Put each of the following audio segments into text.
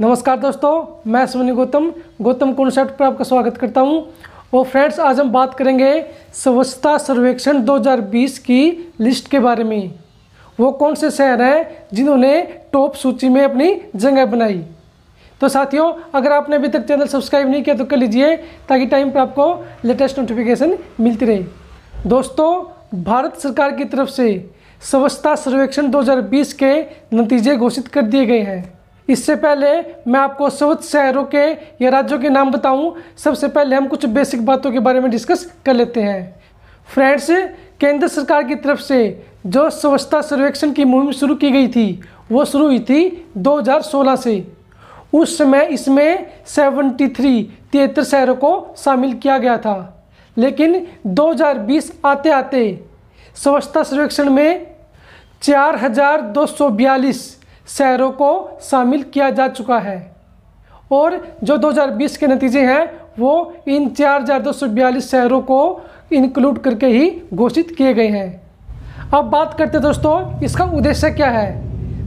नमस्कार दोस्तों मैं सुनी गौतम गौतम कॉन्सेप्ट पर आपका स्वागत करता हूं और फ्रेंड्स आज हम बात करेंगे स्वच्छता सर्वेक्षण 2020 की लिस्ट के बारे में वो कौन से शहर हैं जिन्होंने टॉप सूची में अपनी जगह बनाई तो साथियों अगर आपने अभी तक चैनल सब्सक्राइब नहीं किया तो कर लीजिए ताकि टाइम पर आपको लेटेस्ट नोटिफिकेशन मिलती रहे दोस्तों भारत सरकार की तरफ से स्वच्छता सर्वेक्षण 2020 के नतीजे घोषित कर दिए गए हैं इससे पहले मैं आपको स्वच्छ शहरों के या राज्यों के नाम बताऊं सबसे पहले हम कुछ बेसिक बातों के बारे में डिस्कस कर लेते हैं फ्रेंड्स केंद्र सरकार की तरफ से जो स्वच्छता सर्वेक्षण की मुहिम शुरू की गई थी वो शुरू हुई थी 2016 से उस समय इसमें 73 तिहत्तर शहरों को शामिल किया गया था लेकिन 2020 आते आते स्वच्छता सर्वेक्षण में चार हज़ार दो सौ बयालीस शहरों को शामिल किया जा चुका है और जो 2020 के नतीजे हैं वो इन चार हज़ार दो सौ बयालीस शहरों को इंक्लूड करके ही घोषित किए गए हैं अब बात करते हैं दोस्तों इसका उद्देश्य क्या है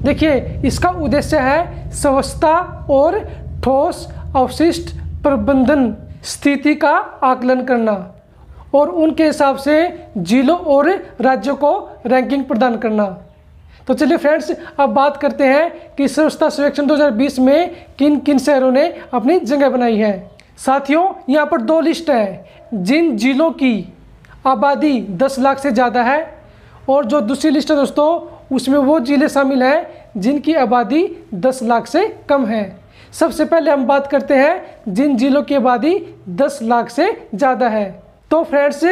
देखिए इसका उद्देश्य है स्वच्छता और ठोस अवशिष्ट प्रबंधन स्थिति का आकलन करना और उनके हिसाब से जिलों और राज्यों को रैंकिंग प्रदान करना तो चलिए फ्रेंड्स अब बात करते हैं कि स्वच्छता सर्वेक्षण 2020 में किन किन शहरों ने अपनी जगह बनाई है साथियों यहाँ पर दो लिस्ट है जिन जिलों की आबादी दस लाख से ज़्यादा है और जो दूसरी लिस्ट है दोस्तों उसमें वो ज़िले शामिल हैं जिनकी आबादी दस लाख से कम है सबसे पहले हम बात करते हैं जिन जिलों की आबादी दस लाख से ज़्यादा है तो फ्रेंड्स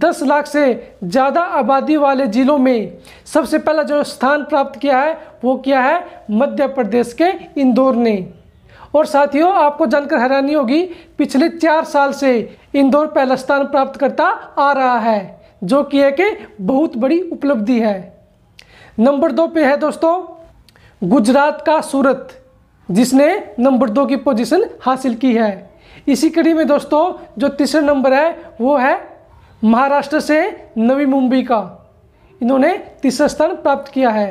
10 लाख से ज़्यादा आबादी वाले ज़िलों में सबसे पहला जो स्थान प्राप्त किया है वो क्या है मध्य प्रदेश के इंदौर ने और साथियों आपको जानकर हैरानी होगी पिछले चार साल से इंदौर पहला स्थान प्राप्त करता आ रहा है जो कि एक बहुत बड़ी उपलब्धि है नंबर दो पे है दोस्तों गुजरात का सूरत जिसने नंबर दो की पोजीशन हासिल की है इसी कड़ी में दोस्तों जो तीसरा नंबर है वो है महाराष्ट्र से नवी मुंबई का इन्होंने तीसरा स्थान प्राप्त किया है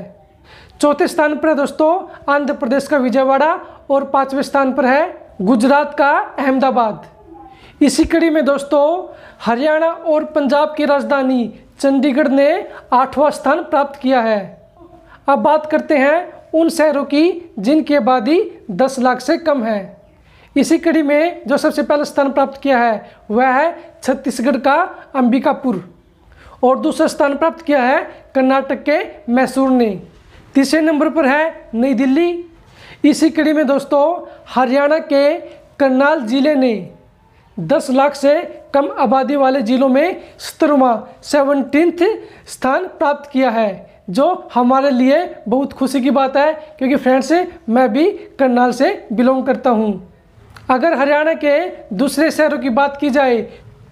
चौथे स्थान पर है दोस्तों आंध्र प्रदेश का विजयवाड़ा और पांचवें स्थान पर है गुजरात का अहमदाबाद इसी कड़ी में दोस्तों हरियाणा और पंजाब की राजधानी चंडीगढ़ ने आठवां स्थान प्राप्त किया है अब बात करते हैं उन शहरों की जिनकी आबादी 10 लाख से कम है इसी कड़ी में जो सबसे पहला स्थान प्राप्त किया है वह है छत्तीसगढ़ का अंबिकापुर और दूसरा स्थान प्राप्त किया है कर्नाटक के मैसूर ने तीसरे नंबर पर है नई दिल्ली इसी कड़ी में दोस्तों हरियाणा के करनाल ज़िले ने 10 लाख से कम आबादी वाले ज़िलों में सत्रवा सेवनटीन स्थान प्राप्त किया है जो हमारे लिए बहुत खुशी की बात है क्योंकि फ्रेंड्स मैं भी करनाल से बिलोंग करता हूँ अगर हरियाणा के दूसरे शहरों की बात की जाए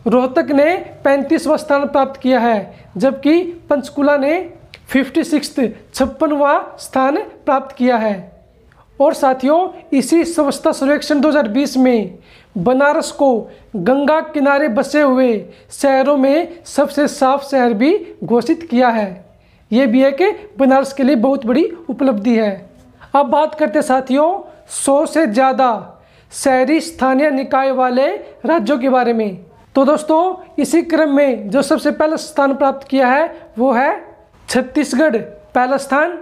रोहतक ने पैंतीसवा स्थान प्राप्त किया है जबकि पंचकुला ने फिफ्टी सिक्स छप्पनवा स्थान प्राप्त किया है और साथियों इसी स्वच्छता सर्वेक्षण 2020 में बनारस को गंगा किनारे बसे हुए शहरों में सबसे साफ शहर भी घोषित किया है ये भी है कि बनारस के लिए बहुत बड़ी उपलब्धि है अब बात करते साथियों सौ से ज़्यादा शहरी स्थानीय निकाय वाले राज्यों के बारे में तो दोस्तों इसी क्रम में जो सबसे पहला स्थान प्राप्त किया है वो है छत्तीसगढ़ पहला स्थान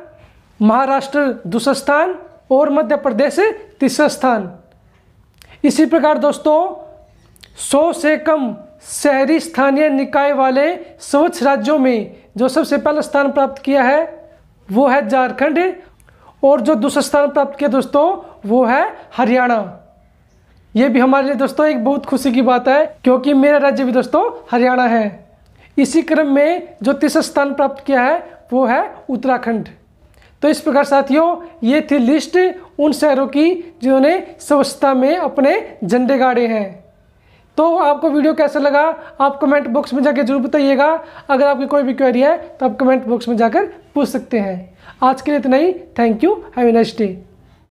महाराष्ट्र दूसरा स्थान और मध्य प्रदेश तीसरा स्थान इसी प्रकार दोस्तों सौ से कम शहरी स्थानीय निकाय वाले स्वच्छ राज्यों में जो सबसे पहला स्थान प्राप्त किया है वो है झारखंड और जो दूसरा स्थान प्राप्त किया दोस्तों वो है हरियाणा ये भी हमारे लिए दोस्तों एक बहुत खुशी की बात है क्योंकि मेरा राज्य भी दोस्तों हरियाणा है इसी क्रम में जो तीसरा स्थान प्राप्त किया है वो है उत्तराखंड तो इस प्रकार साथियों ये थी लिस्ट उन शहरों की जिन्होंने स्वच्छता में अपने झंडे गाड़े हैं तो आपको वीडियो कैसा लगा आप कमेंट बॉक्स में जाकर जरूर बताइएगा अगर आपकी कोई भी क्वेरी है तो आप कमेंट बॉक्स में जाकर पूछ सकते हैं आज के लिए इतना ही thank you have a nice day